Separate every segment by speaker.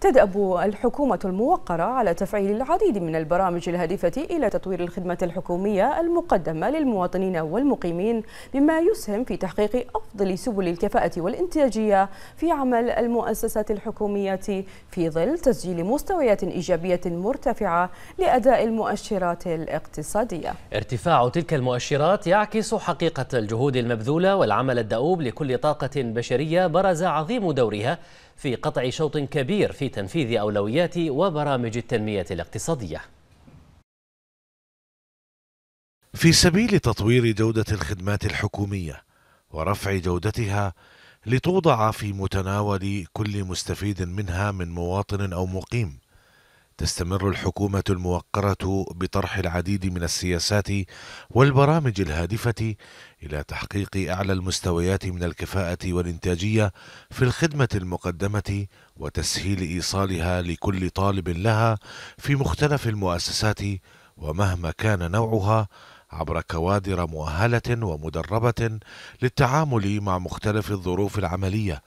Speaker 1: تدأب الحكومة الموقرة على تفعيل العديد من البرامج الهادفة إلى تطوير الخدمة الحكومية المقدمة للمواطنين والمقيمين بما يسهم في تحقيق أفضل سبل الكفاءة والإنتاجية في عمل المؤسسات الحكومية في ظل تسجيل مستويات إيجابية مرتفعة لأداء المؤشرات الاقتصادية ارتفاع تلك المؤشرات يعكس حقيقة الجهود المبذولة والعمل الدؤوب لكل طاقة بشرية برز عظيم دورها في قطع شوط كبير في تنفيذ أولويات وبرامج التنمية الاقتصادية في سبيل تطوير جودة الخدمات الحكومية ورفع جودتها لتوضع في متناول كل مستفيد منها من مواطن أو مقيم تستمر الحكومة الموقرة بطرح العديد من السياسات والبرامج الهادفة إلى تحقيق أعلى المستويات من الكفاءة والإنتاجية في الخدمة المقدمة وتسهيل إيصالها لكل طالب لها في مختلف المؤسسات ومهما كان نوعها عبر كوادر مؤهلة ومدربة للتعامل مع مختلف الظروف العملية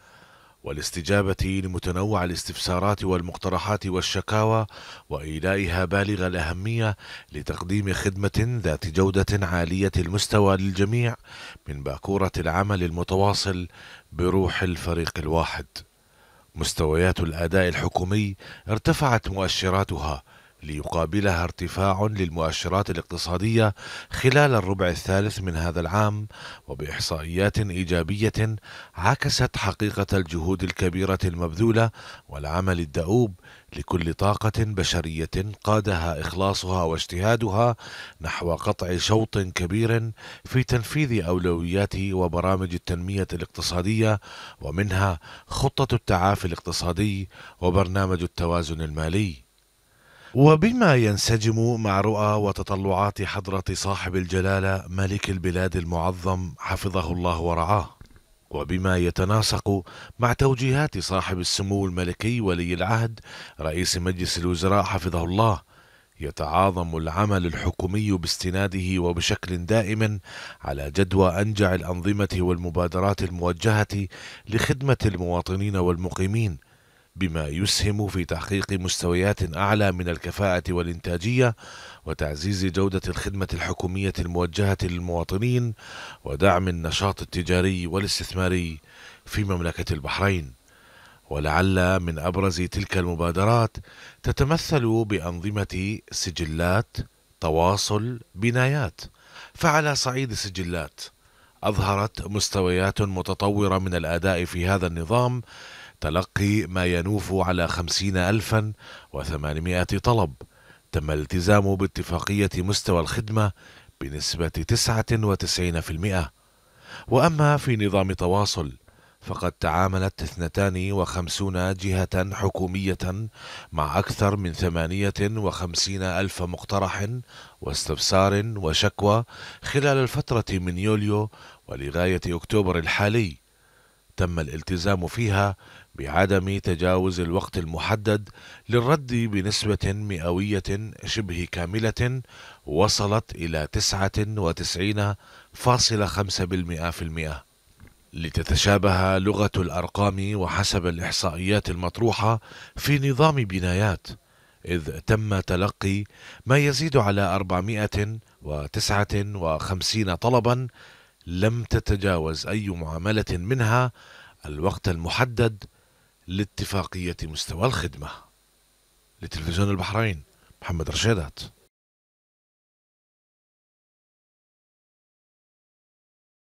Speaker 1: والاستجابة لمتنوع الاستفسارات والمقترحات والشكاوى وإيلائها بالغ الأهمية لتقديم خدمة ذات جودة عالية المستوى للجميع من باكورة العمل المتواصل بروح الفريق الواحد. مستويات الأداء الحكومي ارتفعت مؤشراتها ليقابلها ارتفاع للمؤشرات الاقتصادية خلال الربع الثالث من هذا العام وبإحصائيات إيجابية عكست حقيقة الجهود الكبيرة المبذولة والعمل الدؤوب لكل طاقة بشرية قادها إخلاصها واجتهادها نحو قطع شوط كبير في تنفيذ أولويات وبرامج التنمية الاقتصادية ومنها خطة التعافي الاقتصادي وبرنامج التوازن المالي. وبما ينسجم مع رؤى وتطلعات حضرة صاحب الجلالة ملك البلاد المعظم حفظه الله ورعاه وبما يتناسق مع توجيهات صاحب السمو الملكي ولي العهد رئيس مجلس الوزراء حفظه الله يتعاظم العمل الحكومي باستناده وبشكل دائم على جدوى انجع الانظمه والمبادرات الموجهه لخدمه المواطنين والمقيمين بما يسهم في تحقيق مستويات أعلى من الكفاءة والإنتاجية وتعزيز جودة الخدمة الحكومية الموجهة للمواطنين ودعم النشاط التجاري والاستثماري في مملكة البحرين ولعل من أبرز تلك المبادرات تتمثل بأنظمة سجلات تواصل بنايات فعلى صعيد السجلات أظهرت مستويات متطورة من الأداء في هذا النظام تلقي ما ينوف على خمسين ألفا وثمانمائة طلب تم الالتزام باتفاقية مستوى الخدمة بنسبة تسعة وتسعين في المئة وأما في نظام تواصل فقد تعاملت 52 جهة حكومية مع أكثر من وخمسين ألف مقترح واستفسار وشكوى خلال الفترة من يوليو ولغاية أكتوبر الحالي تم الالتزام فيها بعدم تجاوز الوقت المحدد للرد بنسبة مئوية شبه كاملة وصلت إلى 99.5% لتتشابه لغة الأرقام وحسب الإحصائيات المطروحة في نظام بنايات إذ تم تلقي ما يزيد على 459 طلباً لم تتجاوز أي معاملة منها الوقت المحدد لاتفاقية مستوى الخدمة لتلفزيون البحرين محمد رشيدات